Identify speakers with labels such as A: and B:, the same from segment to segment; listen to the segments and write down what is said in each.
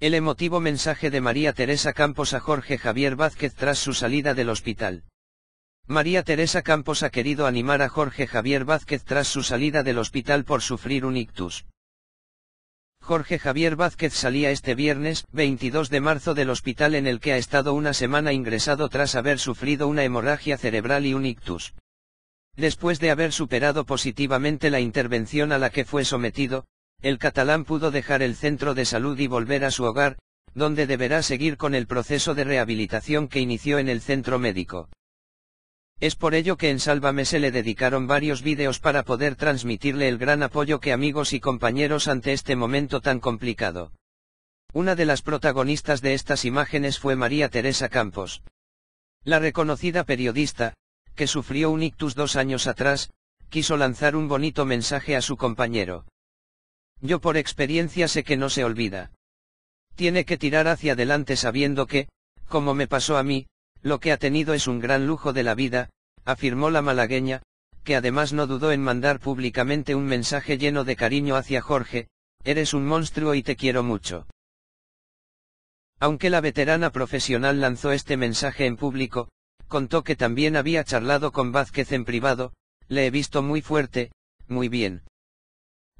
A: El emotivo mensaje de María Teresa Campos a Jorge Javier Vázquez tras su salida del hospital. María Teresa Campos ha querido animar a Jorge Javier Vázquez tras su salida del hospital por sufrir un ictus. Jorge Javier Vázquez salía este viernes, 22 de marzo del hospital en el que ha estado una semana ingresado tras haber sufrido una hemorragia cerebral y un ictus. Después de haber superado positivamente la intervención a la que fue sometido, el catalán pudo dejar el centro de salud y volver a su hogar, donde deberá seguir con el proceso de rehabilitación que inició en el centro médico. Es por ello que en Sálvame se le dedicaron varios vídeos para poder transmitirle el gran apoyo que amigos y compañeros ante este momento tan complicado. Una de las protagonistas de estas imágenes fue María Teresa Campos. La reconocida periodista, que sufrió un ictus dos años atrás, quiso lanzar un bonito mensaje a su compañero. Yo por experiencia sé que no se olvida. Tiene que tirar hacia adelante sabiendo que, como me pasó a mí, lo que ha tenido es un gran lujo de la vida, afirmó la malagueña, que además no dudó en mandar públicamente un mensaje lleno de cariño hacia Jorge, eres un monstruo y te quiero mucho. Aunque la veterana profesional lanzó este mensaje en público, contó que también había charlado con Vázquez en privado, le he visto muy fuerte, muy bien.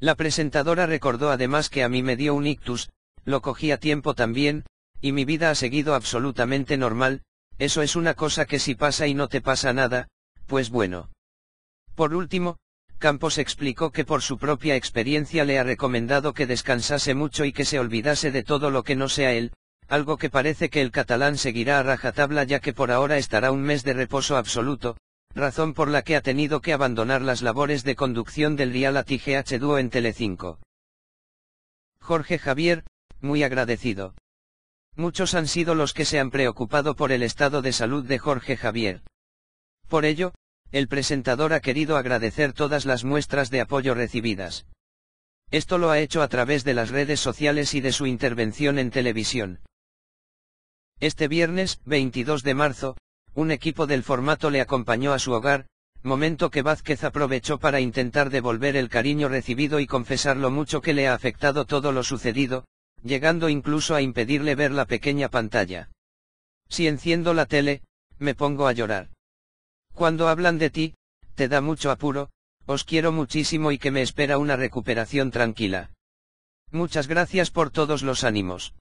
A: La presentadora recordó además que a mí me dio un ictus, lo cogí a tiempo también, y mi vida ha seguido absolutamente normal, eso es una cosa que si pasa y no te pasa nada, pues bueno. Por último, Campos explicó que por su propia experiencia le ha recomendado que descansase mucho y que se olvidase de todo lo que no sea él, algo que parece que el catalán seguirá a rajatabla ya que por ahora estará un mes de reposo absoluto, razón por la que ha tenido que abandonar las labores de conducción del reality GH Duo en Telecinco. Jorge Javier, muy agradecido. Muchos han sido los que se han preocupado por el estado de salud de Jorge Javier. Por ello, el presentador ha querido agradecer todas las muestras de apoyo recibidas. Esto lo ha hecho a través de las redes sociales y de su intervención en televisión. Este viernes, 22 de marzo, un equipo del formato le acompañó a su hogar, momento que Vázquez aprovechó para intentar devolver el cariño recibido y confesar lo mucho que le ha afectado todo lo sucedido, llegando incluso a impedirle ver la pequeña pantalla. Si enciendo la tele, me pongo a llorar. Cuando hablan de ti, te da mucho apuro, os quiero muchísimo y que me espera una recuperación tranquila. Muchas gracias por todos los ánimos.